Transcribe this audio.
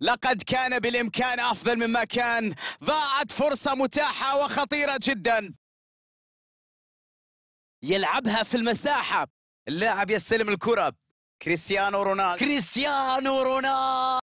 لقد كان بالإمكان أفضل مما كان ضاعت فرصة متاحة وخطيرة جدا يلعبها في المساحة اللاعب يستلم الكرة كريستيانو رونالدو كريستيانو رونالدو